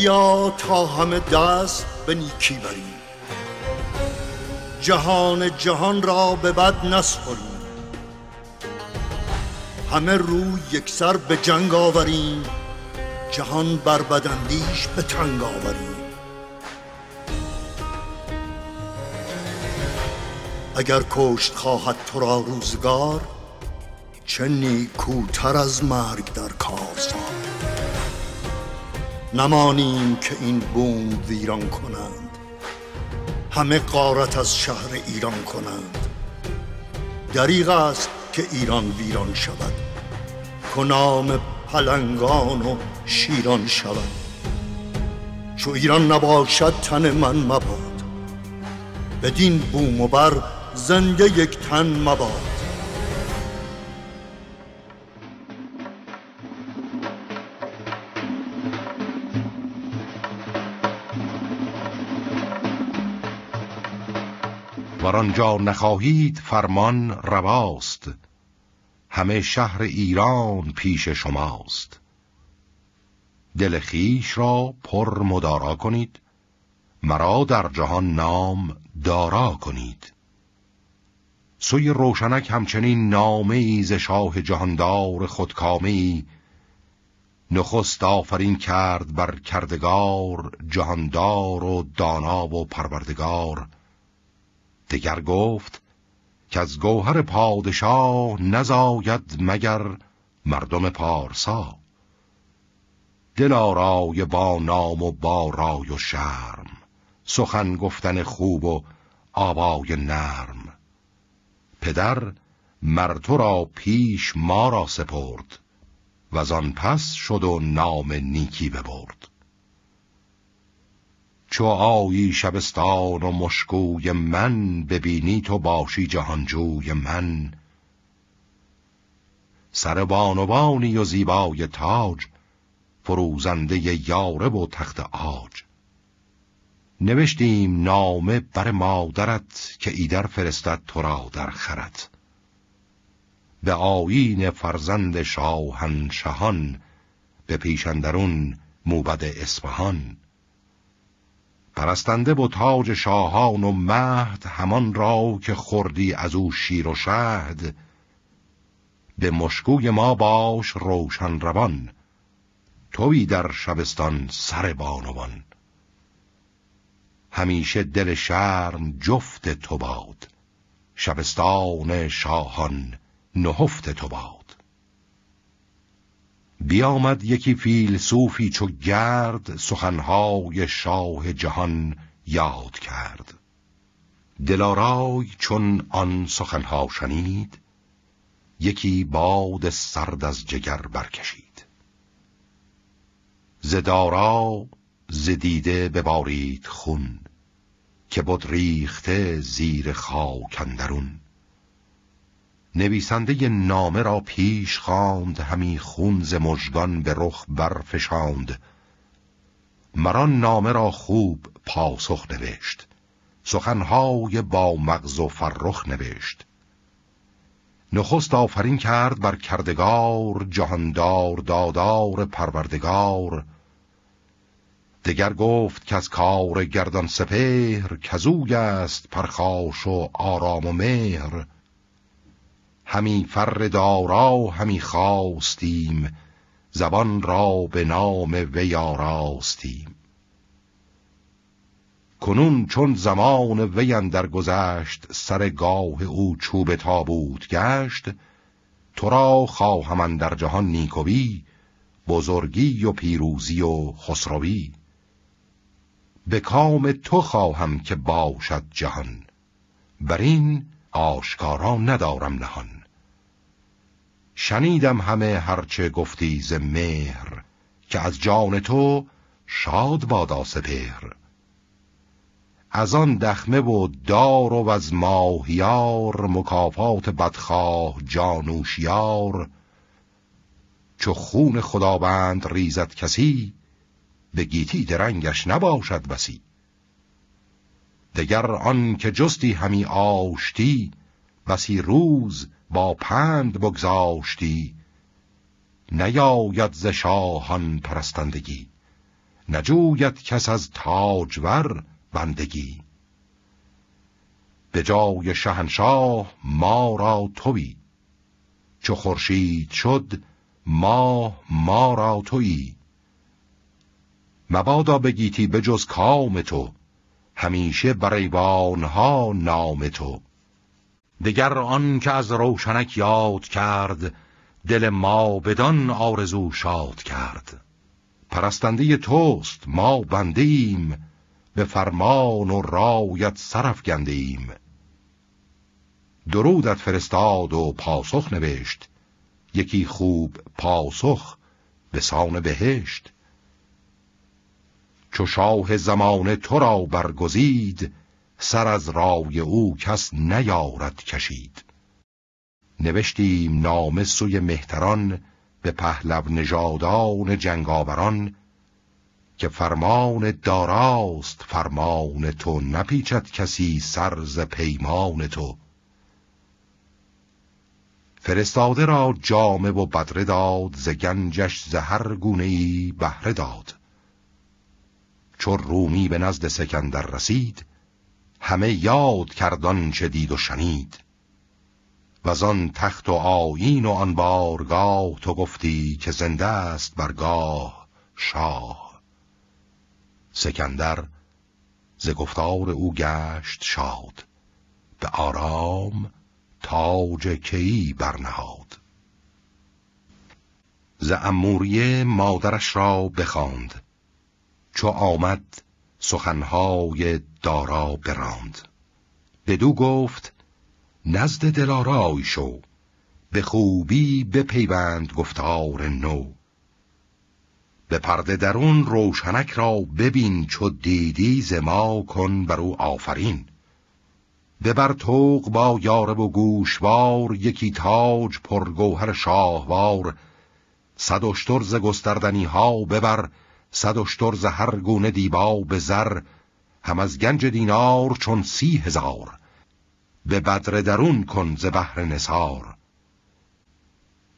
بیا تا همه دست به نیکی بریم جهان جهان را به بد نسپریم همه روی سر به جنگ آوریم جهان بر بدندیش به تنگ آوریم اگر کشت خواهد تو را روزگار چه نیکوتر از مرگ در کار نمانیم که این بوم ویران کنند همه قارت از شهر ایران کنند دریغ است که ایران ویران شود کنام پلنگان و شیران شود چو ایران نباشد تن من مباد بدین بوم و بر زنده یک تن مباد بر آنجا نخواهید فرمان رواست همه شهر ایران پیش شماست دل خیش را پر مدارا کنید مرا در جهان نام دارا کنید سوی روشنک همچنین نامه ز شاه جهاندار خودکامی نخست آفرین کرد بر کردگار جهاندار و دانا و پروردگار دگر گفت که از گوهر پادشاه نزاید مگر مردم پارسا دلارای با نام و با رای و شرم سخن گفتن خوب و آبای نرم پدر مرتو را پیش ما را سپرد و آن پس شد و نام نیکی ببرد چو آیی شبستان و مشکوی من ببینی تو باشی جهانجوی من سر بانوانی و زیبای تاج فروزنده یاره و تخت آج نوشتیم نامه بر مادرت که ایدر فرستد تو را در خرد به آیین فرزند شاهنشهان به پیشندرون موبد اسفهان پرستنده با تاج شاهان و مهد همان را که خوردی از او شیر و شهد به مشکوی ما باش روشن روان توی در شبستان سر بانوان همیشه دل شرم جفت تو باد شبستان شاهان نهفت تو باد بیامد یکی فیلسوفی چو گرد سخنهای شاه جهان یاد کرد دلارای چون آن سخنها شنید یکی باد سرد از جگر برکشید زدارا زدیده ببارید خون که بود ریخته زیر خاک اندرون نویسنده نامه را پیش خواند همی خونز مجگان به رخ برفشاند مران نامه را خوب پاسخ نوشت سخنهای با مغز و فرخ نوشت نخست آفرین کرد بر کردگار جهاندار دادار پروردگار دگر گفت که از کار گردان سپهر کزوگ است پرخاش و آرام و مهر همی فر دارا همی خواستیم زبان را به نام وی آراستیم کنون چون زمان وی اندر گذشت سر گاه او چوب تابوت گشت تو را خواهم در جهان نیکوی بزرگی و پیروزی و خسروی به کام تو خواهم که باشد جهان بر این آشکارا ندارم نهان شنیدم همه هرچه گفتی ز مهر که از جان تو شاد بادا سپهر از آن دخمه و دار و از ماهیار مکافات بدخواه جانوشیار چو خون خداوند ریزد کسی به گیتی درنگش نباشد بسی دگر آن که جستی همی آشتی بسی روز با پند بگذاشتی نیاید ز شاهان پرستندگی نجوید کس از تاجور بندگی به جای شهنشاه ما را توی چو خورشید شد ما ما را توی مبادا بگیتی به جز کام تو همیشه بر ایوانها نام تو دگر آن که از روشنک یاد کرد دل ما بدان آرزو شاد کرد پرستنده توست ما بنده ایم به فرمان و رایت سرف گنده ایم درودت فرستاد و پاسخ نوشت یکی خوب پاسخ به سان بهشت چو شاه زمان تو را برگزید سر از رای او کس نیارد کشید نوشتیم نام سوی مهتران به پهلو نژادان جنگاوران که فرمان داراست فرمان تو نپیچد کسی سرز پیمان تو فرستاده را جامه و بدره داد ز گنجش ز هر گونه ای بهره داد چون رومی به نزد سکندر رسید همه یاد کردان چه دید و شنید و آن تخت و آیین و آن بارگاه تو گفتی که زنده است برگاه شاه سکندر ز گفتار او گشت شاد به آرام تاج کی برنهاد ز اموریه مادرش را بخواند چو آمد سخنهای دارا براند بدو گفت نزد دلارای شو به خوبی پیوند گفتار نو به پرده درون روشنک را ببین چو دیدی زما کن بر او آفرین ببر توق با یارب و گوشوار یکی تاج پرگوهر شاهوار صد اشتر ز گستردنی ها ببر صد اشتر ز هر گونه دیبا به زر هم از گنج دینار چون سی هزار به بدر درون کن ز بحر نسار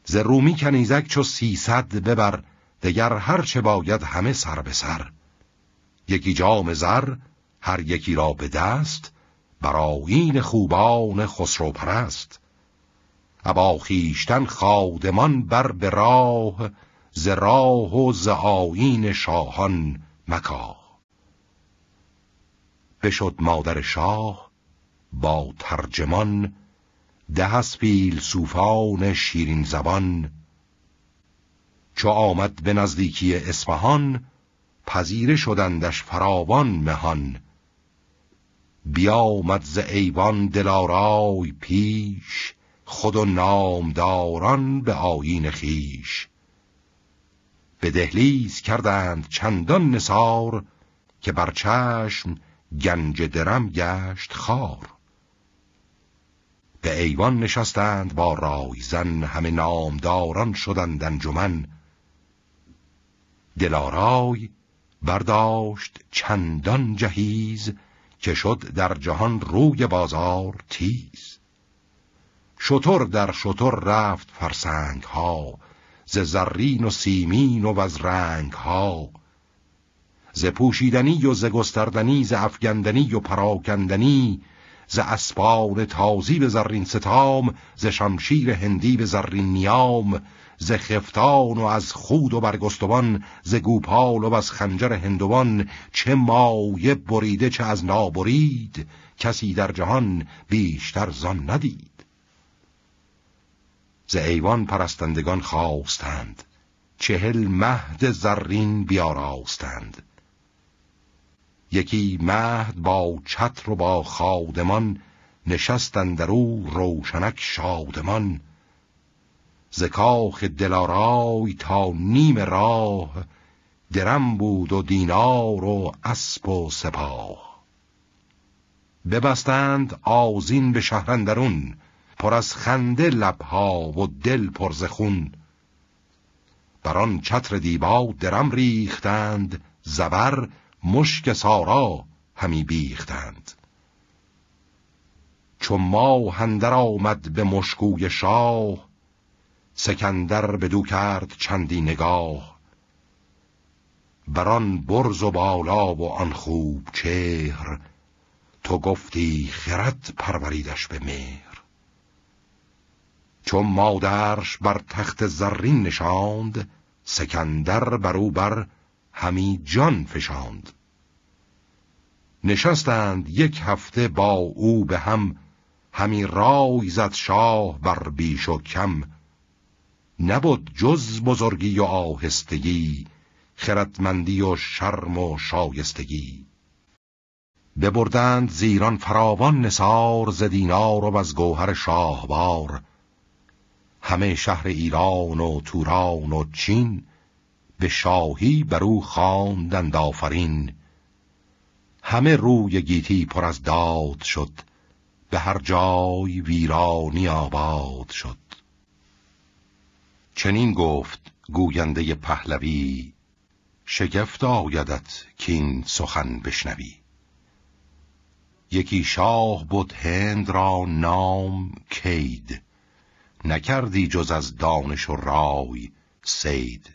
ز رومی کنیزک چو سیصد ببر دگر هر چه باید همه سر به سر یکی جام زر هر یکی را به دست براین خوبان خسرو پرست ابا خادمان بر به راه ز راه و ز آین شاهان مکاه بشد مادر شاه با ترجمان ده از فیلسوفان شیرین زبان چو آمد به نزدیکی اصفهان پذیره شدندش فراوان مهان بیامد ز ایوان دلارای پیش خود و نامداران به آیین خیش به دهلیز کردند چندان نصار که بر چشم گنج درم گشت خار به ایوان نشستند با زن همه نامداران شدند انجمن دلارای برداشت چندان جهیز که شد در جهان روی بازار تیز شطر در شطر رفت فرسنگ ها ز زرین و سیمین و از رنگ ها ز پوشیدنی و ز گستردنی ز افگندنی و پراکندنی ز اسبان تازی به زرین ستام ز شمشیر هندی به زرین نیام ز خفتان و از خود و برگستوان ز گوپال و از خنجر هندوان چه مایه بریده چه از نابرید کسی در جهان بیشتر زان ندید ز ایوان پرستندگان خواستند چهل مهد زرین بیاراستند یکی مهد با چتر و با خادمان نشستند در او روشنک شادمان ز کاخ دلارای تا نیم راه درم بود و دینار و اسب و سپاه ببستند آزین به شهرندرون پر از خنده لبها و دل پر ز خون بر آن چتر دیبا درم ریختند زبر مشک سارا همی بیختند چو ما اندر آمد به مشکوی شاه سکندر بدو کرد چندی نگاه بران برز و بالا و آن خوب چهر تو گفتی خرد پروریدش به مهر چون مادرش بر تخت زرین نشاند سکندر بر او بر همی جان فشاند نشستند یک هفته با او به هم همی رای زد شاه بر بیش و کم نبود جز بزرگی و آهستگی خردمندی و شرم و شایستگی ببردند زیران فراوان نسار زدینار و از گوهر شاهوار همه شهر ایران و توران و چین به شاهی بر او خواندند آفرین همه روی گیتی پر از داد شد به هر جای ویرانی آباد شد چنین گفت گوینده پهلوی شگفت آیدت که این سخن بشنوی یکی شاه بود هند را نام کید نکردی جز از دانش و رای سید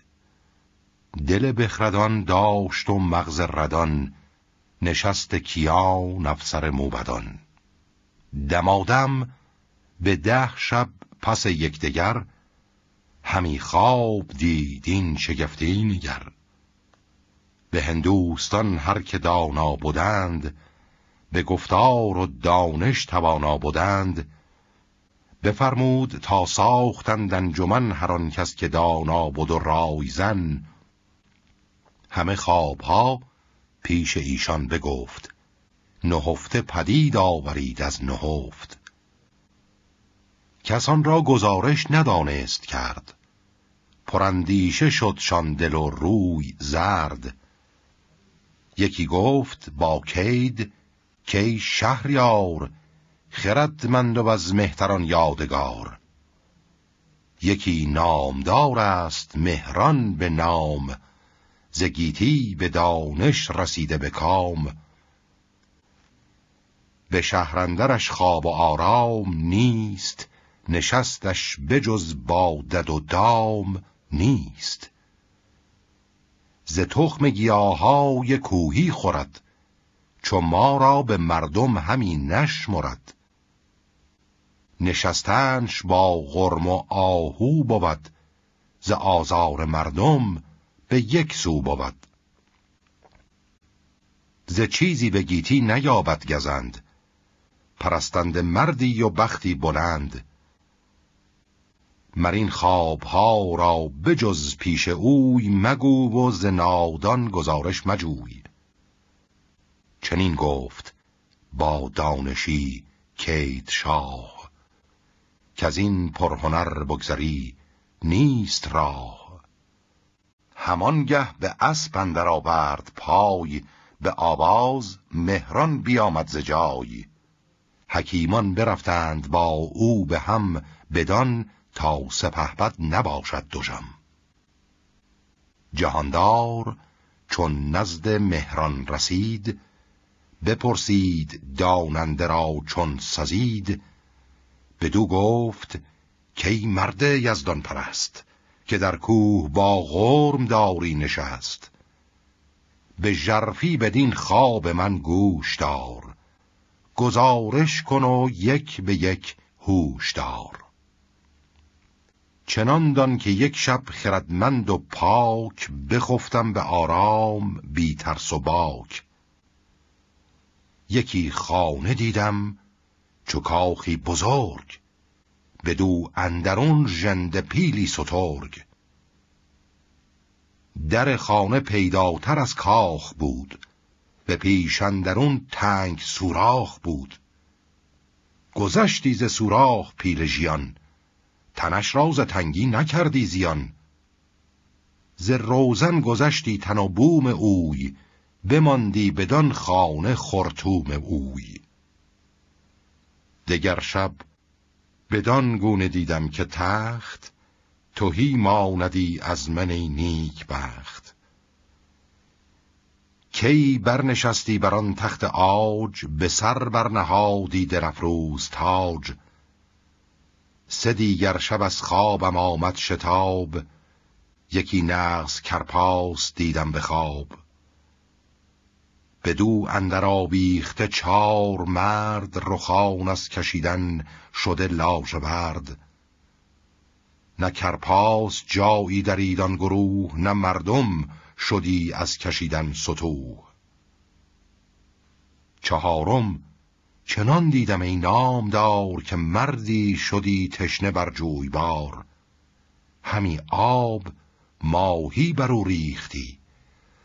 دل بخردان داشت و مغز ردان نشست کیا نفسر موبدان دمادم به ده شب پس یکدیگر همی خواب دیدین شگفتی نگر به هندوستان هر که دانا بودند به گفتار و دانش توانا بودند بفرمود تا ساختند انجمن هر آن کس که دانا بود و رایزن همه خوابها پیش ایشان بگفت نهفته پدید آورید از نهفت کسان را گزارش ندانست کرد پرندیشه شد شاندل و روی زرد یکی گفت با کید کی شهریار خردمند و از مهتران یادگار یکی نامدار است مهران به نام زگیتی به دانش رسیده به کام به شهرندرش خواب و آرام نیست نشستش بجز با دد و دام نیست ز تخم گیاهای کوهی خورد چو ما را به مردم همین نشمرد نشستنش با غرم و آهو بود ز آزار مردم به یک سو بود ز چیزی به گیتی نیابد گزند پرستند مردی و بختی بلند مرین خوابها را بجز پیش اوی مگو و ز نادان گزارش مجوی چنین گفت با دانشی کید شاه که از این پرهنر بگذری نیست راه همانگه به اسب اندر آورد پای به آواز مهران بیامد ز جای حکیمان برفتند با او به هم بدان تا سپهبد نباشد دژم جهاندار چون نزد مهران رسید بپرسید داننده را چون سزید بدو گفت ای مرد یزدان پرست که در کوه با غرم داری نشست به جرفی بدین خواب من گوش دار گزارش کن و یک به یک هوش دار چنان دان که یک شب خردمند و پاک بخفتم به آرام بی ترس و باک یکی خانه دیدم چو کاخی بزرگ بدو اندرون ژنده پیلی سترگ در خانه پیداتر از کاخ بود به پیش اندرون تنگ سوراخ بود گذشتی ز سوراخ پیل ژیان تنش را تنگی نکردی زیان ز روزن گذشتی تن و بوم اوی بماندی بدان خانه خرتوم اوی دگر شب بدان گونه دیدم که تخت توهی ماندی از من نیک بخت کی برنشستی بر آن تخت آج به سر برنهادی درفروز تاج سه دیگر شب از خوابم آمد شتاب یکی نغز کرپاس دیدم به خواب دو اندر آویخته چار مرد رخان از کشیدن شده برد نه کرپاس جایی در ایدان گروه نه مردم شدی از کشیدن ستو چهارم چنان دیدم ای دار که مردی شدی تشنه بر جویبار همی آب ماهی بر او ریختی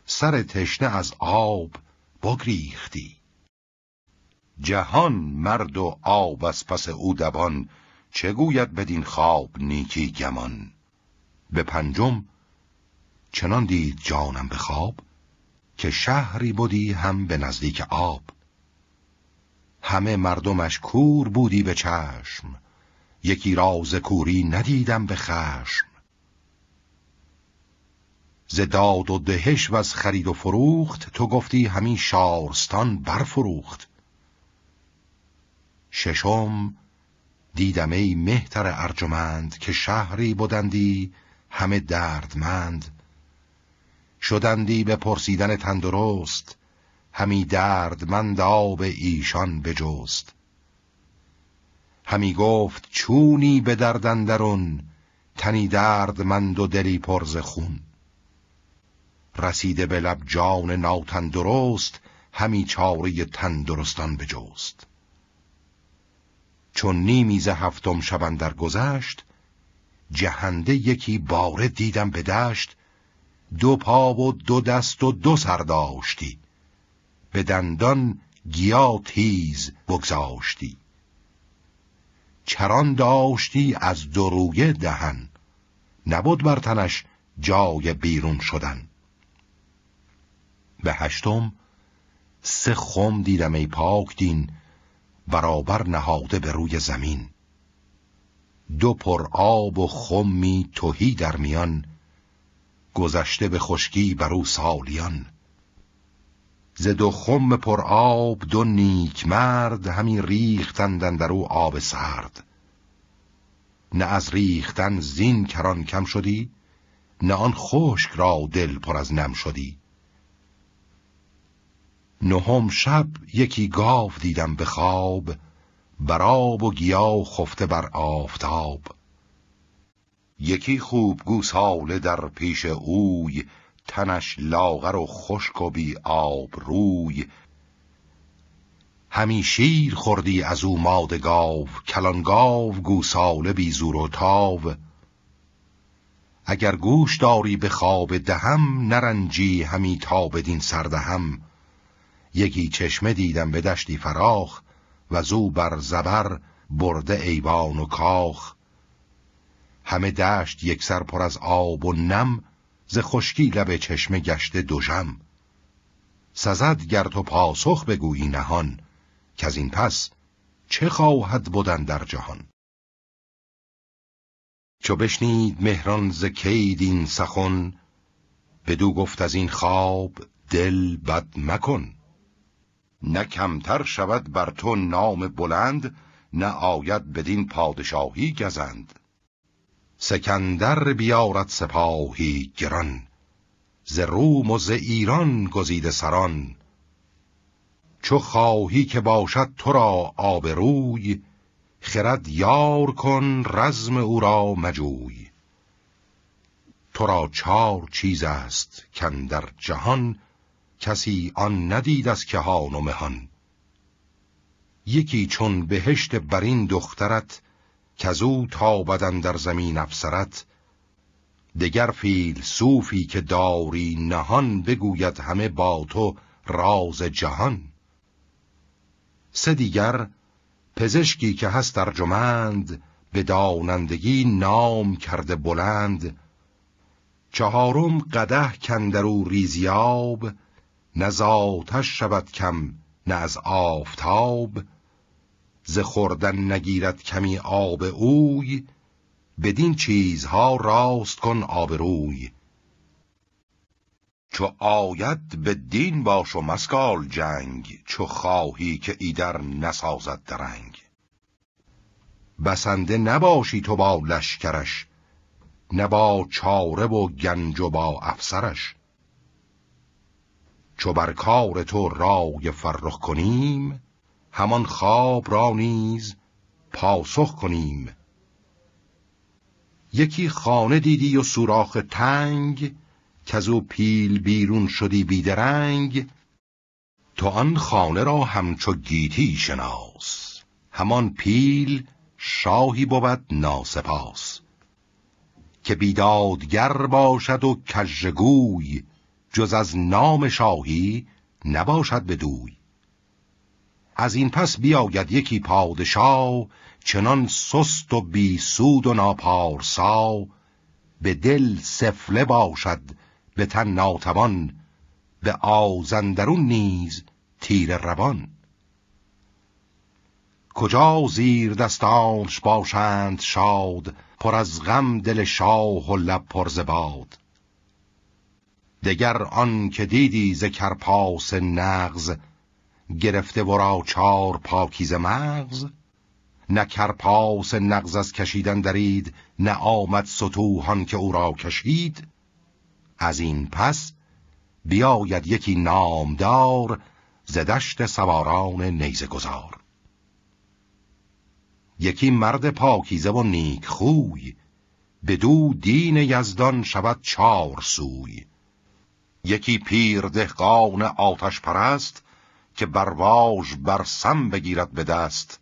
سر تشنه از آب بگریختی جهان مرد و آب از پس او دوان چه گوید بدین خواب نیکی گمان به پنجم چنان دید جانم به خواب که شهری بودی هم به نزدیک آب همه مردمش کور بودی به چشم یکی راز کوری ندیدم به خشم داد و دهش و از خرید و فروخت تو گفتی همین شارستان برفروخت ششم دیدم ای مهتر ارجمند که شهری بودندی همه دردمند شدندی به پرسیدن تندرست همی دردمند آب ایشان بجوست همی گفت چونی به دردندرون تنی دردمند و دلی پرز خون رسیده به لب جان ناتندرست همی چاره تندرستان جوست چون نیمیز هفتم شبن در گذشت جهنده یکی باره دیدم به دشت دو پا و دو دست و دو سر داشتی به دندان گیا تیز بگذاشتی چران داشتی از دروگه دهن نبود بر تنش جای بیرون شدن به هشتم سه خم دیدم ای پاک دین برابر نهاده به روی زمین دو پر آب و خمی توهی در میان گذشته به خشکی بر او سالیان ز دو خم پر آب دو نیک مرد همی ریختندن در او آب سرد نه از ریختن زین کران کم شدی نه آن خشک را دل پر از نم شدی نهم شب یکی گاو دیدم به خواب بر و گیا خفته بر آفتاب یکی خوب گوساله در پیش اوی تنش لاغر و خشک و بی آب روی همی شیر خوردی از او ماده گاو کلان گاو گوساله بی زور و تاو اگر گوش داری به خواب دهم نرنجی همی تا بدین سردهم یکی چشمه دیدم به دشتی فراخ و زو بر زبر برده ایوان و کاخ همه دشت یک سر پر از آب و نم ز خشکی لب چشمه گشته دوژم سزد گر تو پاسخ بگویی نهان که از این پس چه خواهد بودن در جهان چو بشنید مهران ز کید این سخن بدو گفت از این خواب دل بد مکن نه کمتر شود بر تو نام بلند نه آید بدین پادشاهی گزند سکندر بیارد سپاهی گران ز روم و ز ایران گزیده سران چو خواهی که باشد تو را آبروی خرد یار کن رزم او را مجوی تو را چار چیز است کندر جهان کسی آن ندید از که و مهان یکی چون بهشت این دخترت کزو بدن در زمین افسرت دگر فیل صوفی که داری نهان بگوید همه با تو راز جهان سه دیگر پزشکی که هست درجمند به دانندگی نام کرده بلند چهارم قده و ریزیاب نه از شود کم نه از آفتاب ز خوردن نگیرد کمی آب اوی بدین چیزها راست کن آبروی چو آید به دین باش و مسکال جنگ چو خواهی که ایدر نسازد درنگ بسنده نباشی تو با لشکرش نبا با چاره و گنج و با افسرش چو بر کار تو رای فرخ کنیم همان خواب را نیز پاسخ کنیم یکی خانه دیدی و سوراخ تنگ که از او پیل بیرون شدی بیدرنگ تو آن خانه را همچو گیتی شناس همان پیل شاهی بود ناسپاس که بیدادگر باشد و کژگوی جز از نام شاهی نباشد بدوی از این پس بیاید یکی پادشاه چنان سست و سود و ناپارسا به دل سفله باشد به تن ناتوان به آزندرون نیز تیر روان کجا زیر دستانش باشند شاد پر از غم دل شاه و لب پر باد دگر آن که دیدی ز کرپاس نغز گرفته را چار پاکیز مغز نه کرپاس نغز از کشیدن درید نه آمد ستوهان که او را کشید از این پس بیاید یکی نامدار ز دشت سواران نیزه گذار یکی مرد پاکیزه و نیک خوی دو دین یزدان شود چار سوی یکی پیر دهقان آتش پرست که بر برسم بگیرد به دست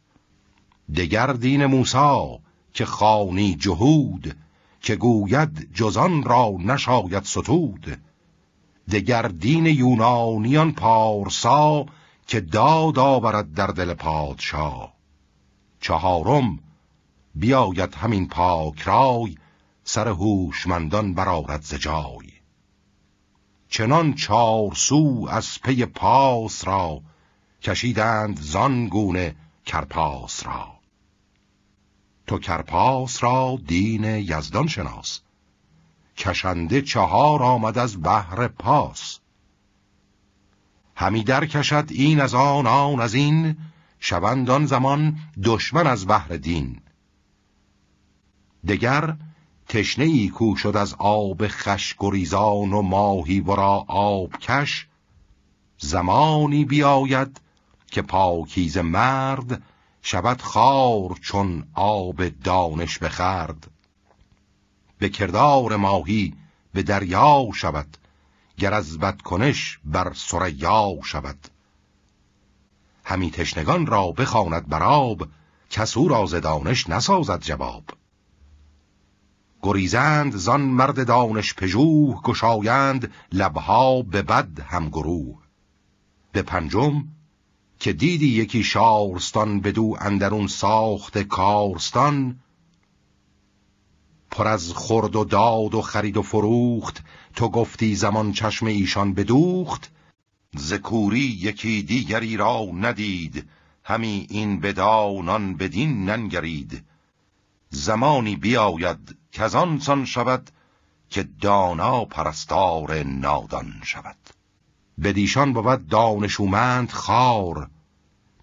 دگر دین موسی که خانی جهود که گوید جزان را نشاید ستود دگر دین یونانیان پارسا که داد آورد در دل پادشا چهارم بیاید همین پاک رای سر هوشمندان برارد زجای چنان سو از پی پاس را کشیدند گونه کرپاس را تو کرپاس را دین یزدان شناس کشنده چهار آمد از بحر پاس همی در کشد این از آن آن از این شوند آن زمان دشمن از بحر دین دگر تشنه ای کو شد از آب خش گریزان و ماهی ورا آب کش زمانی بیاید که پاکیز مرد شود خار چون آب دانش بخرد به کردار ماهی به دریا شود گر از بدکنش بر سریا شود همی تشنگان را بخواند براب کس او را دانش نسازد جواب گریزند زان مرد دانش پژوه گشایند لبها به بد همگروه به پنجم که دیدی یکی شارستان بدو اندرون ساخت کارستان پر از خرد و داد و خرید و فروخت تو گفتی زمان چشم ایشان بدوخت زکوری یکی دیگری را ندید همی این بدانان بدین ننگرید زمانی بیاید که شود که دانا پرستار نادان شود بدیشان بود دانشومند خار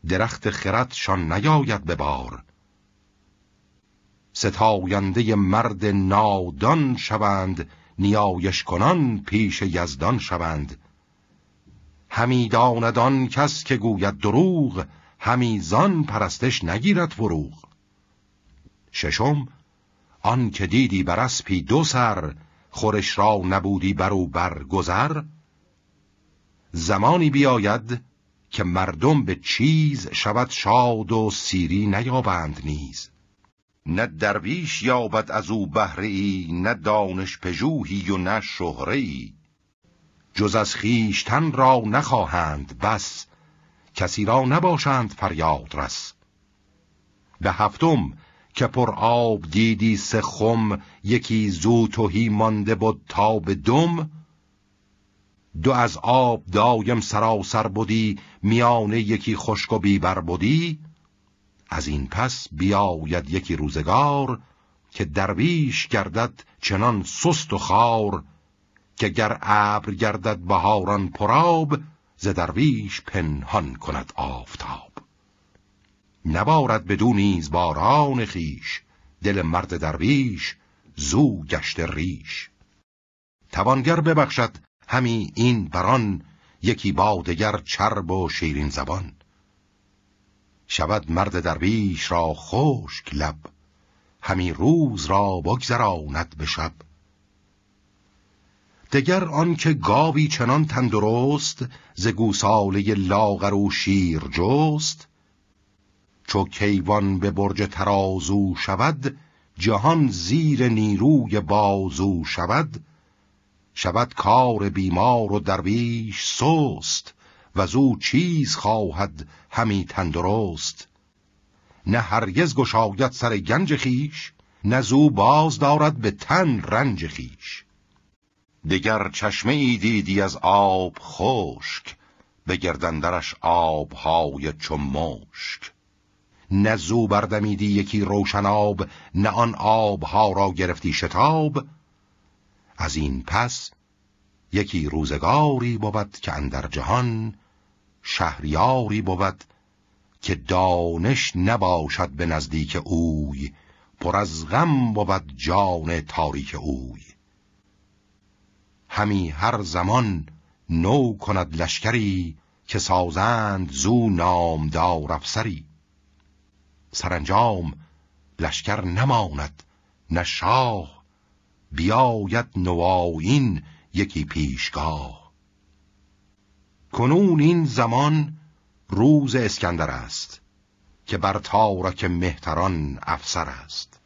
درخت خردشان نیاید به بار ستاینده مرد نادان شوند نیایش کنان پیش یزدان شوند همی داندان کس که گوید دروغ همیزان پرستش نگیرد وروغ ششم آن که دیدی بر اسپی دو سر خورش را نبودی بر او برگذر زمانی بیاید که مردم به چیز شود شاد و سیری نیابند نیز نه درویش یابد از او بهره ای نه دانش پژوهی و نه شهره ای جز از خیشتن را نخواهند بس کسی را نباشند فریاد رس به هفتم که پر آب دیدی سه خم یکی زو توهی مانده بود تا به دم دو از آب دایم سراسر بودی میانه یکی خشک و بیبر بودی از این پس بیاید یکی روزگار که درویش گردد چنان سست و خار که گر ابر گردد بهاران پراب ز درویش پنهان کند آفتاب نبارد بدو نیز باران خیش دل مرد درویش زو گشت ریش توانگر ببخشد همی این بران یکی بادگر چرب و شیرین زبان شود مرد درویش را خشک لب همی روز را بگذراند به شب دگر آنکه گاوی چنان تندرست ز گوساله لاغر و شیر جست چو کیوان به برج ترازو شود جهان زیر نیروی بازو شود شود کار بیمار و درویش سست و زو چیز خواهد همی تندرست نه هرگز گشاید سر گنج خیش نه زو باز دارد به تن رنج خیش دگر چشمه ای دیدی از آب خشک به گردندرش آبهای چو مشک نه زو بردمیدی یکی روشناب نه آن آبها را گرفتی شتاب از این پس یکی روزگاری بود که اندر جهان شهریاری بود که دانش نباشد به نزدیک اوی پر از غم بود جان تاریک اوی همی هر زمان نو کند لشکری که سازند زو نامدار افسری سرانجام لشکر نماند نه شاه بیاید نوایین یکی پیشگاه کنون این زمان روز اسکندر است که بر تارک مهتران افسر است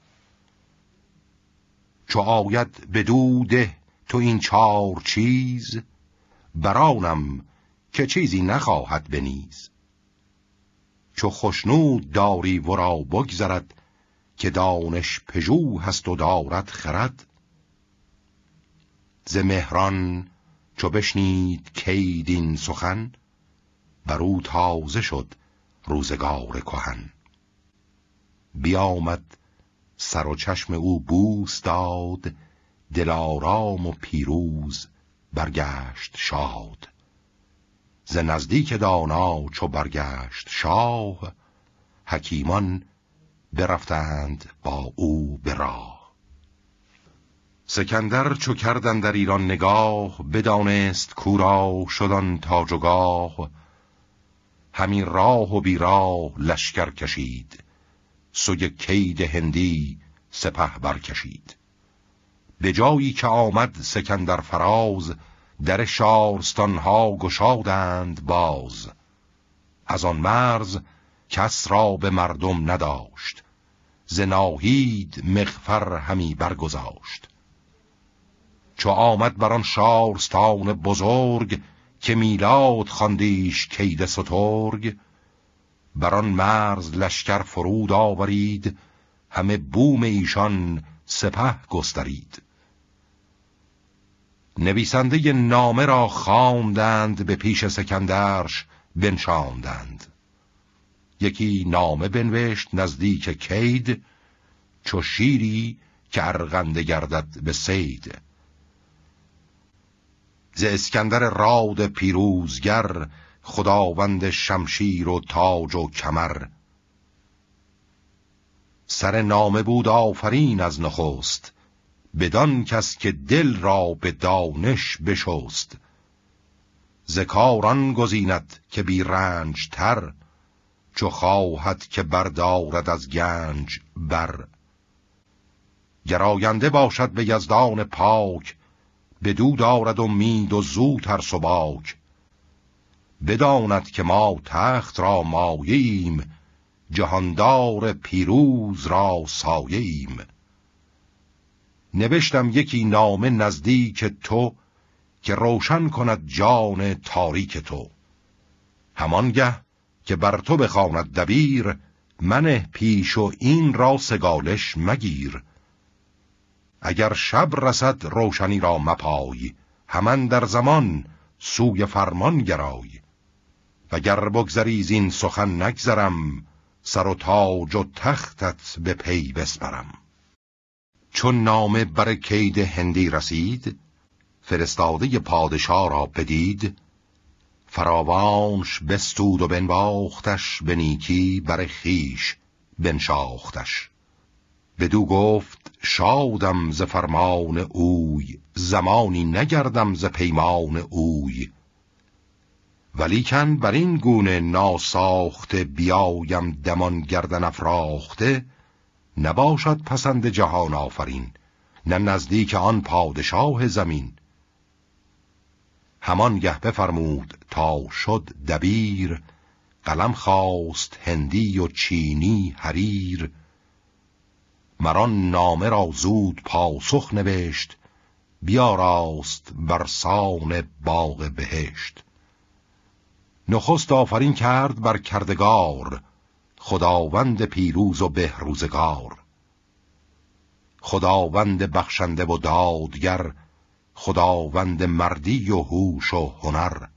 چو آید به دوده تو این چهار چیز برانم که چیزی نخواهد بنیز چو خشنود داری ورا بگذرد که دانش پژو هست و دارد خرد ز مهران چو بشنید کیدین سخن بر او تازه شد روزگار کهن بیامد سر و چشم او بوس داد دلارام و پیروز برگشت شاد ز نزدیک دانا چو برگشت شاه حکیمان برفتند با او به راه سکندر چو کردن در ایران نگاه بدانست کورا شدن تاج و همین راه و بیراه لشکر کشید سوی کید هندی سپه برکشید به جایی که آمد سکندر فراز در شارستانها گشادند باز از آن مرز کس را به مردم نداشت زناهید مغفر همی برگذاشت چو آمد بر آن شارستان بزرگ که میلاد خواندیش کید سترگ بر آن مرز لشکر فرود آورید همه بوم ایشان سپه گسترید نویسنده نامه را خواندند به پیش سکندرش بنشاندند یکی نامه بنوشت نزدیک کید چو شیری که ارغنده گردد به سید ز اسکندر راد پیروزگر خداوند شمشیر و تاج و کمر سر نامه بود آفرین از نخست بدان کس که دل را به دانش بشست زکاران گزیند که بی رنج تر چو خواهد که بردارد از گنج بر گراینده باشد به یزدان پاک بدو دارد امید و, و باک بداند که ما تخت را ماییم جهاندار پیروز را ساییم نوشتم یکی نامه نزدیک تو که روشن کند جان تاریک تو همانگه که بر تو بخواند دبیر من پیش و این را سگالش مگیر اگر شب رسد روشنی را مپای همان در زمان سوی فرمان گرای وگر بگذری این سخن نگذرم سر و تاج و تختت به پی بسپرم چون نامه بر کید هندی رسید فرستاده پادشاه را بدید فراوانش بستود و بنواختش به نیکی بر خیش بنشاختش بدو گفت شادم ز فرمان اوی زمانی نگردم ز پیمان اوی ولیکن بر این گونه ناساخته بیایم دمان گردن افراخته نباشد پسند جهان آفرین نه نزدیک آن پادشاه زمین همان گه بفرمود تا شد دبیر قلم خواست هندی و چینی حریر مران نامه را زود پاسخ نوشت بر سان باغ بهشت نخست آفرین کرد بر کردگار خداوند پیروز و بهروزگار خداوند بخشنده و دادگر خداوند مردی و هوش و هنر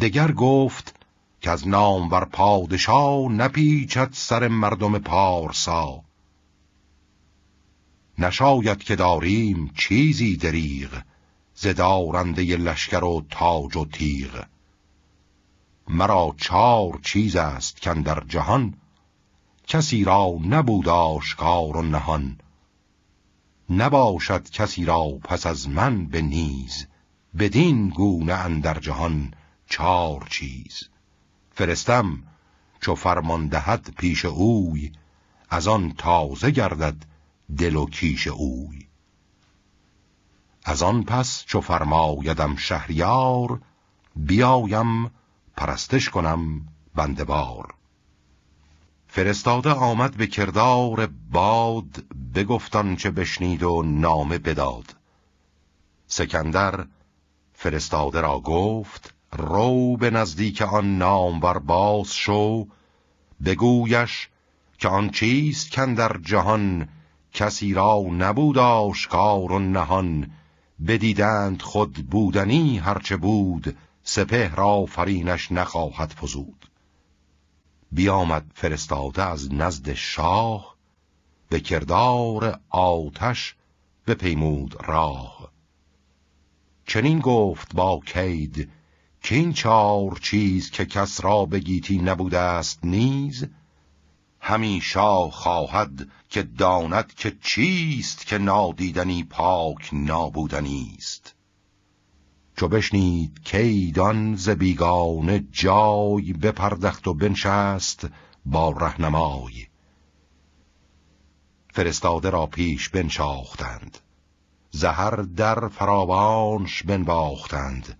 دگر گفت که از نام بر پادشاه نپیچد سر مردم پارسا نشاید که داریم چیزی دریغ زدارنده لشکر و تاج و تیغ مرا چار چیز است که در جهان کسی را نبود آشکار و نهان نباشد کسی را پس از من به نیز بدین گونه اندر جهان چار چیز فرستم چو فرمان دهد پیش اوی از آن تازه گردد دل و کیش اوی از آن پس چو فرمایدم شهریار بیایم پرستش کنم بندبار فرستاده آمد به کردار باد بگفتان چه بشنید و نامه بداد سکندر فرستاده را گفت رو به نزدیک آن نامور باز شو بگویش که آن چیست که در جهان کسی را نبود آشکار و نهان بدیدند خود بودنی هرچه بود سپه را فرینش نخواهد پزود بیامد فرستاده از نزد شاه به کردار آتش به پیمود راه چنین گفت با کید که این چهار چیز که کس را بگیتی نبوده است نیز شاه خواهد که داند که چیست که نادیدنی پاک نابودنی است چو بشنید کیدان ز بیگانه جای بپردخت و بنشست با رهنمای فرستاده را پیش بنشاختند زهر در فراوانش بنباختند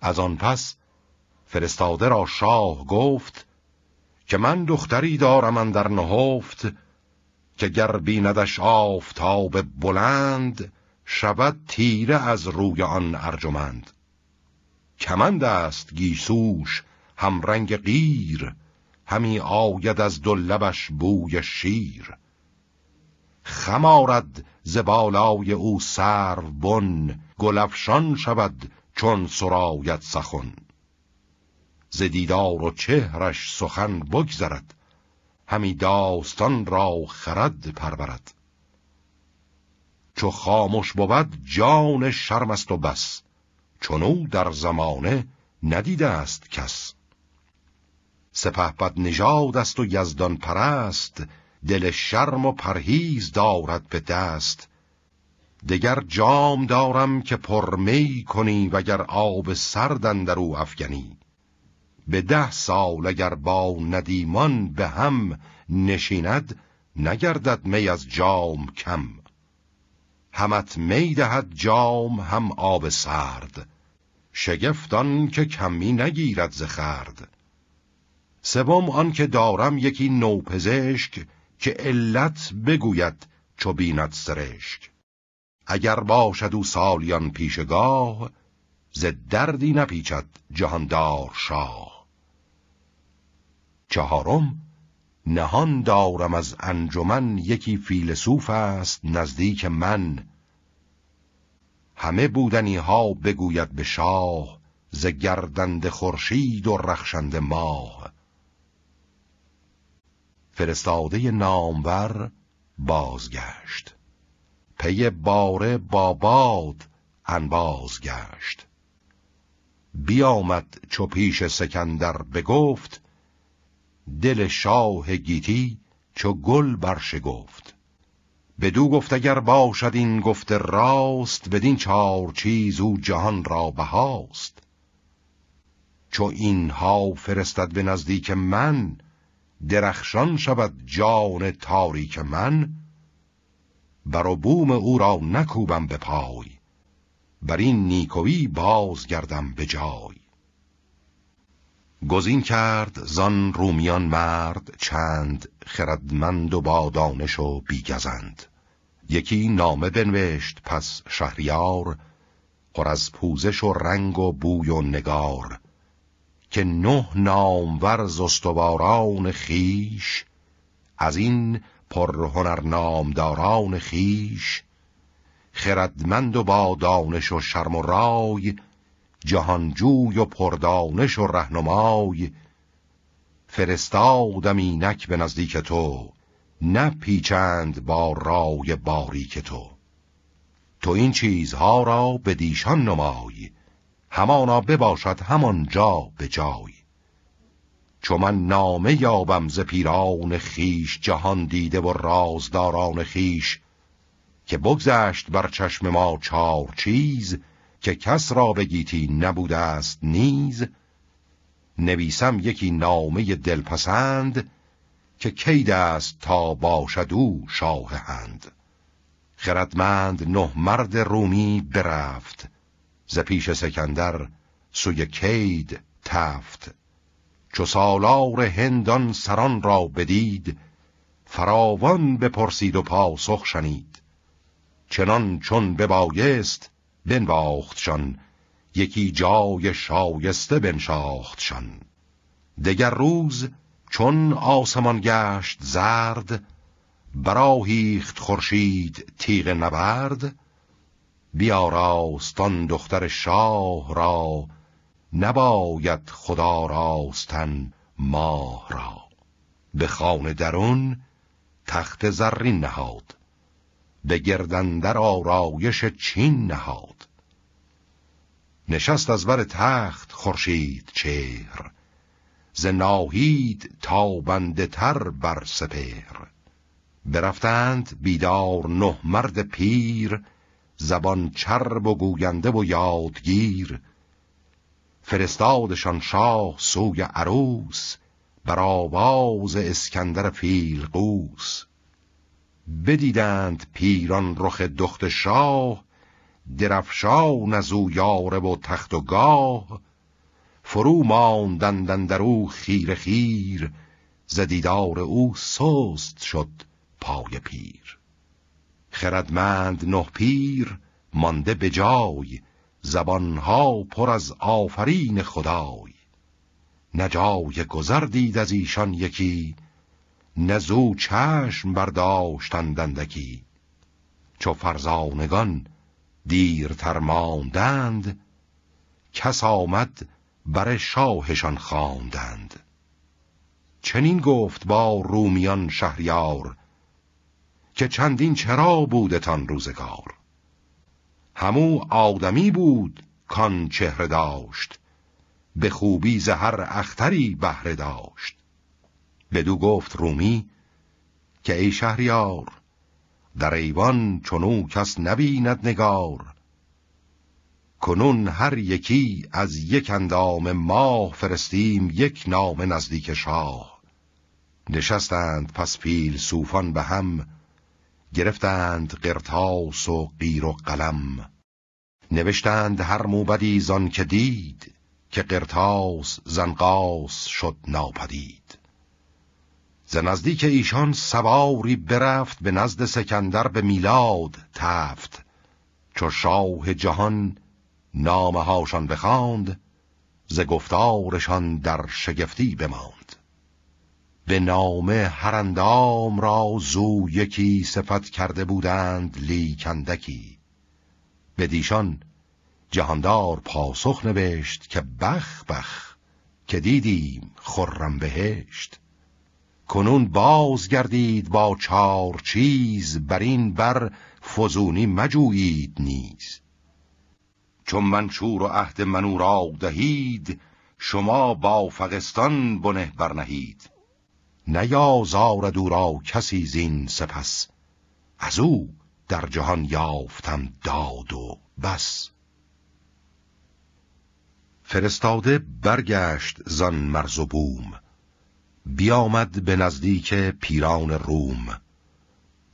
از آن پس فرستاده را شاه گفت که من دختری دارم اندر نهفت که گر بیندش آفتاب بلند شود تیره از روی آن ارجمند کمند است گیسوش هم رنگ غیر همی آید از دو لبش بوی شیر خمارد ز بالای او سر بن گلفشان شود چون سرایت سخن ز دیدار و چهرش سخن بگذرد همی داستان را خرد پرورد چو خاموش بود جان شرم است و بس چون او در زمانه ندیده است کس سپه بد نژاد است و یزدان پرست دل شرم و پرهیز دارد به دست دگر جام دارم که پرمی کنی وگر آب سردن در او افگنی به ده سال اگر با ندیمان به هم نشیند نگردد می از جام کم همت می دهد جام هم آب سرد شگفتان که کمی نگیرد ز خرد سوم آن که دارم یکی نوپزشک که علت بگوید چو بیند سرشک اگر باشد او سالیان پیشگاه ز دردی نپیچد جهاندار شاه چهارم نهان دارم از انجمن یکی فیلسوف است نزدیک من همه بودنی ها بگوید به شاه ز گردند خورشید و رخشند ماه فرستاده نامور بازگشت پی باره با باد انباز گشت بیامد چو پیش سکندر بگفت دل شاه گیتی چو گل برش گفت بدو گفت اگر باشد این گفت راست بدین چهار چیز او جهان را بهاست چو اینها فرستد به نزدیک من درخشان شود جان تاریک من بر و بوم او را نکوبم به پای بر این نیکویی باز گردم به جای گزین کرد زان رومیان مرد چند خردمند و با دانش و بیگزند یکی نامه بنوشت پس شهریار پر از پوزش و رنگ و بوی و نگار که نه نامور زستواران خیش از این پرهنر نامداران خیش خردمند و با دانش و شرم و رای جهانجوی و پردانش و رهنمای فرستادم اینک به نزدیک تو نپیچند با رای باریک تو تو این چیزها را به دیشان نمای همانا بباشد همانجا به جای چو من نامه یابم ز پیران خیش جهان دیده و رازداران خیش که بگذشت بر چشم ما چهار چیز که کس را به گیتی نبوده است نیز نویسم یکی نامه دلپسند که کید است تا باشد او شاه هند خردمند نه مرد رومی برفت ز پیش سکندر سوی کید تفت چو سالار هندان سران را بدید فراوان بپرسید و پاسخ شنید چنان چون ببایست بنواختشان یکی جای شایسته بنشاختشان دگر روز چون آسمان گشت زرد براهیخت خورشید تیغ نبرد بیاراستان دختر شاه را نباید خدا راستن ماه را به خانه درون تخت زرین نهاد به گردندر آرایش چین نهاد نشست از بر تخت خورشید چهر ز ناهید تابنده تر بر سپهر برفتند بیدار نه مرد پیر زبان چرب و گوینده و یادگیر فرستادشان شاه سوی عروس بر آواز اسکندر فیلقوس بدیدند پیران رخ دخت شاه درفشان از او یاره و تخت و گاه فرو ماندند در او خیر خیر زدیدار او سست شد پای پیر خردمند نه پیر مانده به جای زبانها پر از آفرین خدای نجای گذر دید از ایشان یکی نزو چشم برداشتندندکی چو فرزانگان دیرتر ماندند کس آمد بر شاهشان خواندند چنین گفت با رومیان شهریار که چندین چرا بودتان روزگار همو آدمی بود کان چهره داشت به خوبی زهر اختری بهره داشت بدو گفت رومی که ای شهریار در ایوان چنو کس نبیند نگار کنون هر یکی از یک اندام ماه فرستیم یک نام نزدیک شاه نشستند پس پیل سوفان به هم گرفتند قرتاس و قیر و قلم نوشتند هر موبدی زان که دید که قرتاس زنقاس شد ناپدید ز نزدیک ایشان سواری برفت به نزد سکندر به میلاد تفت چو شاه جهان نامه هاشان بخواند ز گفتارشان در شگفتی بماند به نامه هر اندام را زو یکی صفت کرده بودند لیکندکی به دیشان جهاندار پاسخ نوشت که بخ بخ که دیدیم خرم بهشت کنون باز گردید با چار چیز بر این بر فزونی مجویید نیز چون منشور و عهد منو را دهید شما با فقستان بنه برنهید نیازارد او را کسی زین سپس از او در جهان یافتم داد و بس فرستاده برگشت زن مرز و بوم بیامد به نزدیک پیران روم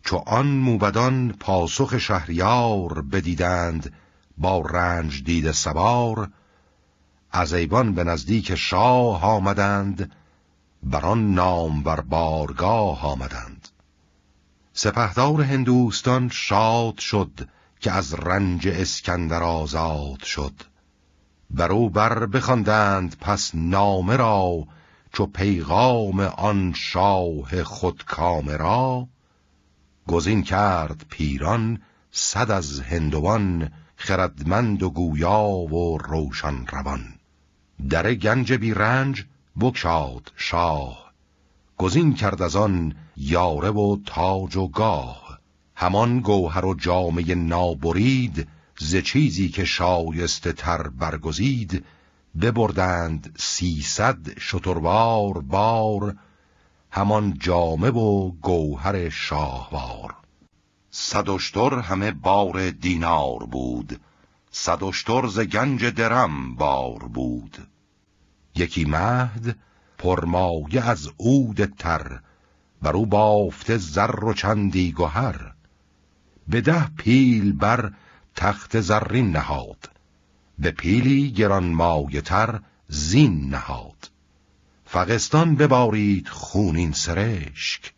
چو آن موبدان پاسخ شهریار بدیدند با رنج دید سوار از ایوان به نزدیک شاه آمدند بر آن نام بر بارگاه آمدند سپهدار هندوستان شاد شد که از رنج اسکندر آزاد شد بر او بر بخواندند پس نامه را چو پیغام آن شاه خود را گزین کرد پیران صد از هندوان خردمند و گویا و روشن روان در گنج بی رنج بکشاد شاه گزین کرد از آن یاره و تاج و گاه همان گوهر و جامه نابرید ز چیزی که شایسته تر برگزید ببردند سیصد شتروار بار همان جامه و گوهر شاهوار صد اشتر همه بار دینار بود صد اشتر ز گنج درم بار بود یکی مهد پرمایه از عود تر بر او بافته زر و چندی گهر به ده پیل بر تخت زرین نهاد به پیلی گران تر زین نهاد فقستان ببارید خونین سرشک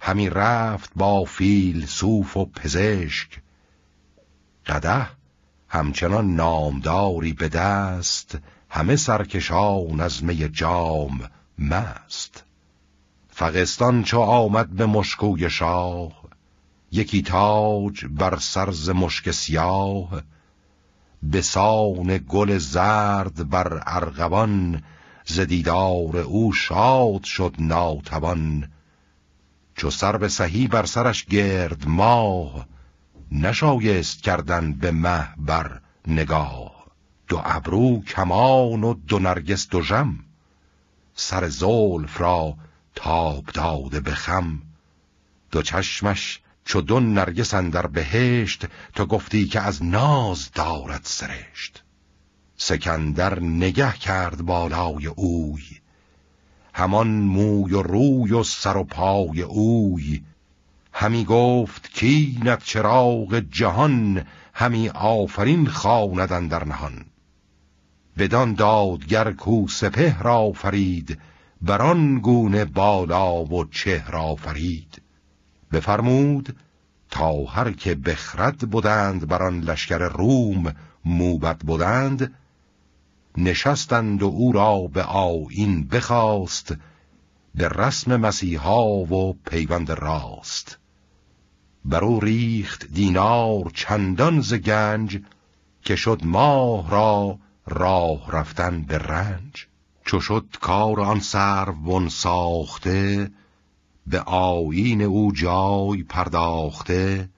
همی رفت با فیل سوف و پزشک قده همچنان نامداری به دست همه سرکشان از می جام مست فقستان چو آمد به مشکوی شاه یکی تاج بر سرز مشک سیاه به سان گل زرد بر ارغوان ز دیدار او شاد شد ناتوان چو سر به سهی بر سرش گرد ماه نشایست کردن به مه بر نگاه دو ابرو کمان و دو نرگس دو جم سر زول را تاب داده به خم دو چشمش چو دو نرگس اندر بهشت تو گفتی که از ناز دارد سرشت سکندر نگه کرد بالای اوی همان موی و روی و سر و پای اوی همی گفت کینت چراغ جهان همی آفرین خواند در نهان بدان دادگر کو سپه را فرید بران گونه بالا و چهرا فرید بفرمود تا هر که بخرد بودند بر آن لشکر روم موبت بودند نشستند و او را به این بخواست به رسم مسیحا و پیوند راست بر او ریخت دینار چندان ز گنج که شد ماه را راه رفتن به رنج چو شد کار آن سر بن ساخته به آیین او جای پرداخته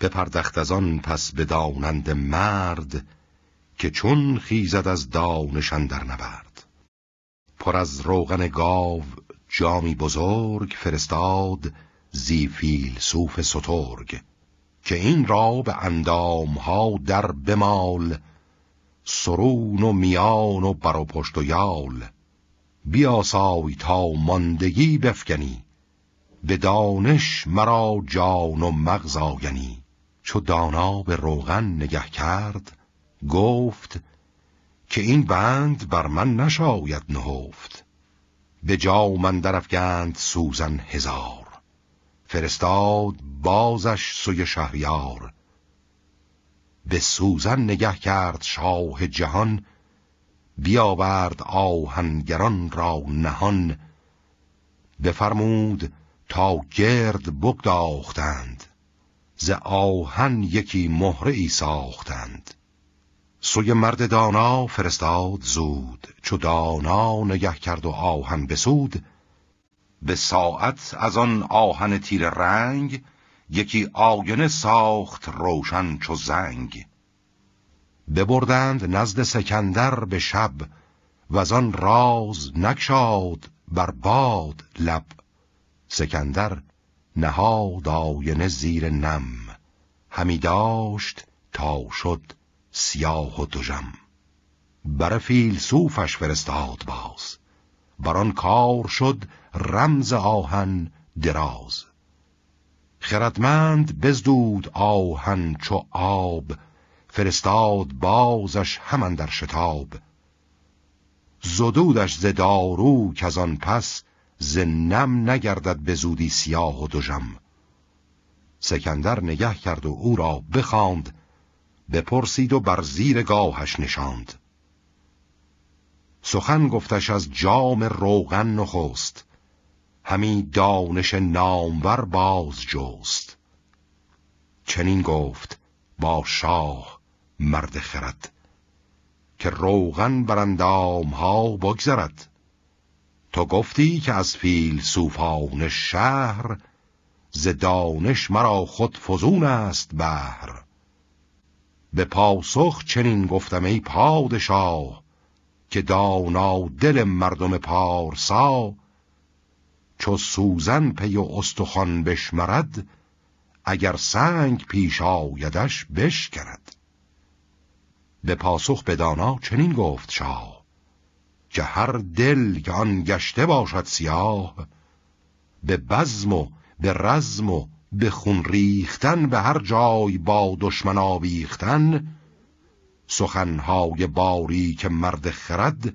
پردخت از آن پس به دانند مرد که چون خیزد از دانشان در نبرد پر از روغن گاو جامی بزرگ فرستاد زی سوف سترگ که این را به اندام ها در بمال سرون و میان و بر و پشت و یال بیاسای تا ماندگی بفکنی به دانش مرا جان و مغز آگنی چو دانا به روغن نگه کرد گفت که این بند بر من نشاید نهفت به جا من گند سوزن هزار فرستاد بازش سوی شهریار به سوزن نگه کرد شاه جهان بیاورد آهنگران را نهان بفرمود تا گرد بگداختند ز آهن یکی مهره ای ساختند سوی مرد دانا فرستاد زود چو دانا نگه کرد و آهن بسود به ساعت از آن آهن تیر رنگ یکی آینه ساخت روشن چو زنگ ببردند نزد سکندر به شب و از آن راز نکشاد بر باد لب سکندر نهاد آینه زیر نم همی داشت تا شد سیاه و دژم بر فیلسوفش فرستاد باز بر آن کار شد رمز آهن دراز خردمند بزدود آهن چو آب فرستاد بازش همان در شتاب زدودش ز دارو که از آن پس زنم نگردد به زودی سیاه و دژم سکندر نگه کرد و او را بخواند بپرسید و بر زیر گاهش نشاند سخن گفتش از جام روغن نخست همی دانش نامور باز جوست چنین گفت با شاه مرد خرد که روغن بر اندام ها بگذرد تو گفتی که از فیلسوفان شهر ز دانش مرا خود فزون است بهر به پاسخ چنین گفتم ای پادشاه که دانا دل مردم پارسا چو سوزن پی و استخوان بشمرد اگر سنگ پیش آیدش بشکرد به پاسخ به دانا چنین گفت شاه که هر دل که آن گشته باشد سیاه به بزم و به رزم و به خون ریختن به هر جای با دشمن آویختن سخنهای باری که مرد خرد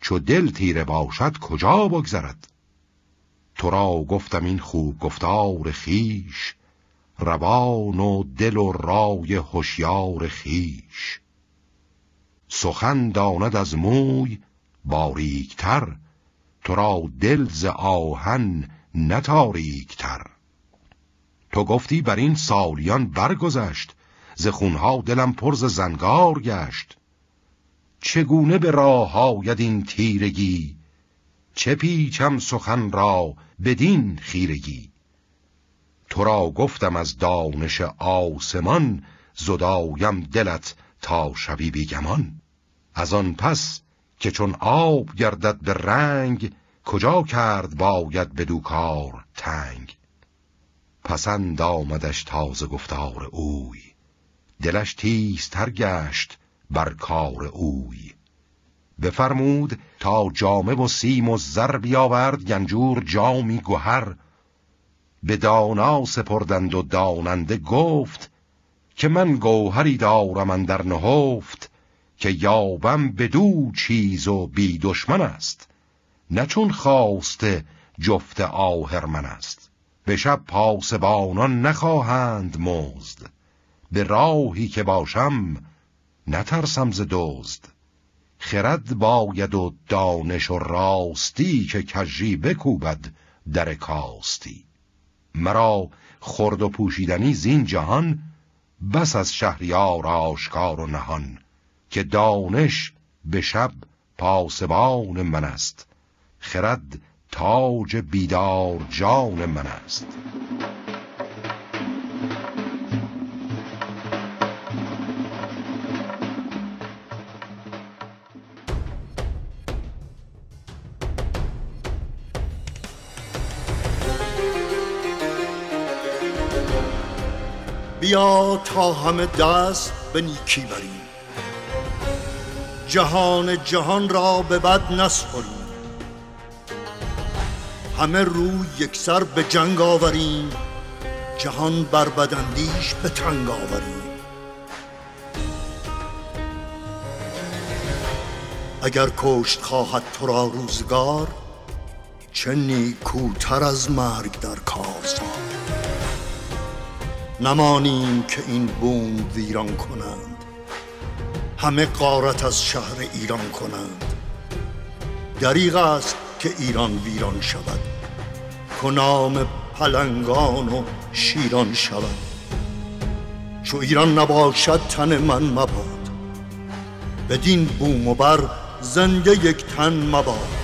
چو دل تیره باشد کجا بگذرد تو را گفتم این خوب گفتار خیش روان و دل و رای هوشیار خیش سخن داند از موی باریکتر تو را دل ز آهن نتاریکتر تو گفتی بر این سالیان برگذشت ز خونها دلم پر ز زنگار گشت چگونه به راه آید این تیرگی چه پیچم سخن را بدین خیرگی تو را گفتم از دانش آسمان زدایم دلت تا شوی بیگمان از آن پس که چون آب گردد به رنگ کجا کرد باید به دوکار تنگ پسند آمدش تازه گفتار اوی دلش تیزتر گشت بر کار اوی بفرمود تا جامه و سیم و زر بیاورد گنجور جامی گوهر به دانا سپردند و داننده گفت که من گوهری دارم اندر نهفت که یابم بدو چیز و بی دشمن است نه چون خواسته جفت من است به شب پاسبانان نخواهند مزد به راهی که باشم نترسم ز دزد خرد باید و دانش و راستی که کجی بکوبد در کاستی مرا خرد و پوشیدنی زین جهان بس از شهریار آشکار و نهان که دانش به شب پاسبان من است خرد تاج بیدار جان من است بیا تا همه دست به نیکی بریم جهان جهان را به بد نسپریم همه روی یکسر به جنگ آوریم جهان بر بدندیش به تنگ آوریم اگر کشت خواهد تو را روزگار چه نیکوتر از مرگ در کارزار نمانیم که این بوم ویران کنند همه قارت از شهر ایران کنند دریغ است که ایران ویران شود کنام پلنگان و شیران شود چو ایران نباشد تن من مباد بدین بوم و بر زنده یک تن مباد